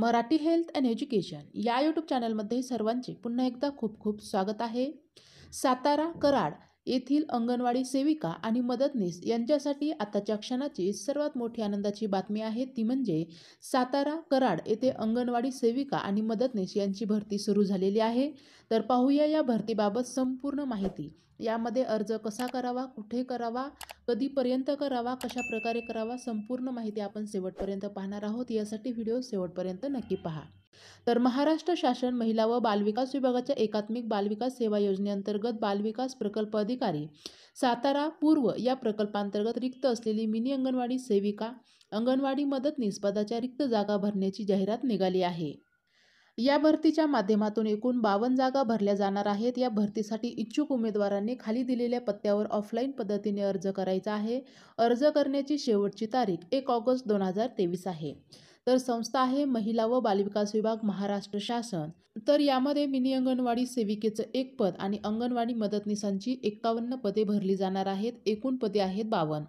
Marathi health and education या YouTube चॅनलमध्ये सर्वांचे पुन्हा एकदा खूप खूप स्वागत आहे सातारा कराड येथील अंगणवाडी सेविका आणि मदतनीस यांच्यासाठी आताच्या क्षणाची सर्वात मोठी आनंदाची बातमी आहे ती म्हणजे सातारा कराड येथे अंगणवाडी सेविका आणि मदतनीस यांची भरती सुरू झालेली आहे तर पाहूया या भरतीबाबत संपूर्ण माहिती यामध्ये अर्ज कसा करावा कुठे करावा कधीपर्यंत करावा कशा प्रकारे करावा संपूर्ण माहिती आपण शेवटपर्यंत पाहणार आहोत यासाठी व्हिडिओ शेवटपर्यंत नक्की पहा तर महाराष्ट्र शासन महिला व बालविकास विभागाच्या एकात्मिक बालविकास सेवा योजनेअंतर्गत बालविकास प्रकल्प अधिकारी सातारा पूर्व या प्रकल्पांतर्गत रिक्त असलेली मिनी अंगणवाडी सेविका अंगणवाडी मदतनीस पदाच्या रिक्त जागा भरण्याची जाहिरात निघाली आहे या भरतीच्या माध्यमातून एकूण बावन्न जागा भरल्या जाणार आहेत या भरतीसाठी इच्छुक उमेदवारांनी खाली दिलेल्या पत्त्यावर ऑफलाईन पद्धतीने अर्ज करायचा आहे अर्ज करण्याची शेवटची तारीख एक ऑगस्ट दोन हजार तेवीस आहे तर संस्था आहे महिला व बालविकास विभाग महाराष्ट्र शासन तर यामध्ये मिनी अंगणवाडी सेविकेचं एक पद आणि अंगणवाडी मदतनीसांची एकावन्न पदे भरली जाणार आहेत एकूण पदे आहेत बावन्न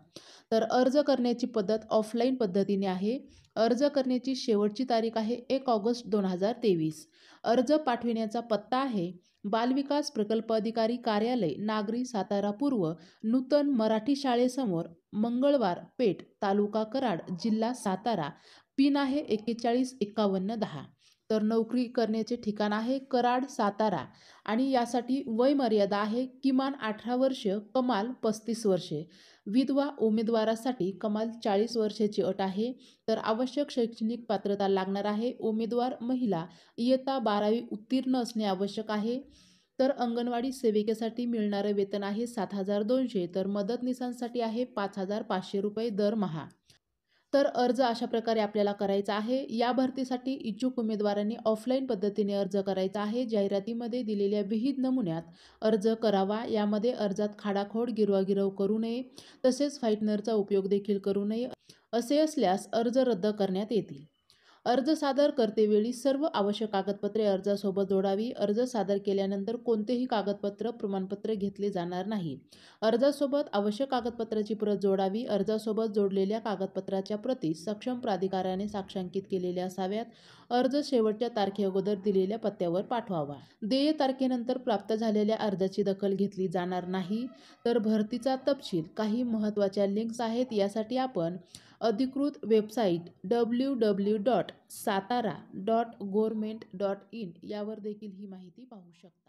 तर अर्ज करण्याची पद्धत ऑफलाईन पद्धतीने आहे अर्ज करण्याची शेवटची तारीख आहे एक ऑगस्ट दोन हजार तेवीस अर्ज पाठविण्याचा पत्ता आहे बालविकास प्रकल्प अधिकारी कार्यालय नागरी सातारा पूर्व नूतन मराठी शाळेसमोर मंगळवार पेठ तालुका कराड जिल्हा सातारा पिन आहे एक्केचाळीस एक्कावन्न दहा तर नोकरी करण्याचे ठिकाण आहे कराड सातारा आणि यासाठी वयमर्यादा आहे किमान अठरा वर्ष कमाल पस्तीस वर्षे विधवा उमेदवारासाठी कमाल चाळीस वर्षाची अट आहे तर आवश्यक शैक्षणिक पात्रता लागणार आहे उमेदवार महिला इयत्ता बारावी उत्तीर्ण असणे आवश्यक आहे तर अंगणवाडी सेविकेसाठी मिळणारं वेतन आहे सात हजार दोनशे तर मदतनीसांसाठी आहे पाच हजार पाचशे रुपये दरमहा तर अर्ज अशा प्रकारे आपल्याला करायचा आहे या भरतीसाठी इच्छुक उमेदवारांनी ऑफलाईन पद्धतीने अर्ज करायचा आहे जाहिरातीमध्ये दिलेल्या विहित नमुन्यात अर्ज करावा यामध्ये अर्जात खाडाखोड गिरवागिरव करू नये तसेच फाईटनरचा उपयोग देखील करू नये असे असल्यास अर्ज रद्द करण्यात येतील अर्ज सादर करतेवेळी सर्व आवश्यक कागदपत्रे अर्जासोबत जोडावी अर्ज सादर केल्यानंतर कोणतेही कागदपत्र प्रमाणपत्र घेतले जाणार नाही अर्जासोबत आवश्यक कागदपत्राची प्रत जोडावी अर्जासोबत जोडलेल्या कागदपत्राच्या प्रती सक्षम प्राधिकाऱ्याने साक्षांकित केलेल्या असाव्यात अर्ज शेवटच्या तारखेअगोदर दिलेल्या पत्त्यावर पाठवावा देय तारखेनंतर प्राप्त झालेल्या अर्जाची दखल घेतली जाणार नाही तर भरतीचा तपशील काही महत्त्वाच्या लिंक्स आहेत यासाठी आपण अधिकृत website W W dot Satara dot government dot in यावर देखील ही माहिती पाहू शकता